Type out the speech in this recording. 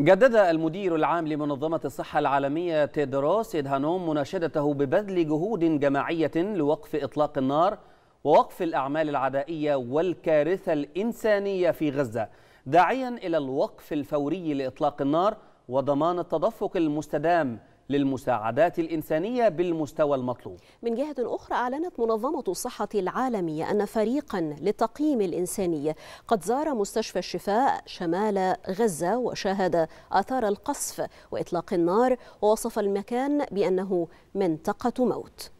جدد المدير العام لمنظمة الصحة العالمية تيدروس إدهانوم مناشدته ببذل جهود جماعية لوقف إطلاق النار ووقف الأعمال العدائية والكارثة الإنسانية في غزة داعيا إلى الوقف الفوري لإطلاق النار وضمان التدفق المستدام للمساعدات الإنسانية بالمستوى المطلوب من جهة أخرى أعلنت منظمة الصحة العالمية أن فريقا للتقييم الإنساني قد زار مستشفى الشفاء شمال غزة وشاهد آثار القصف وإطلاق النار ووصف المكان بأنه منطقة موت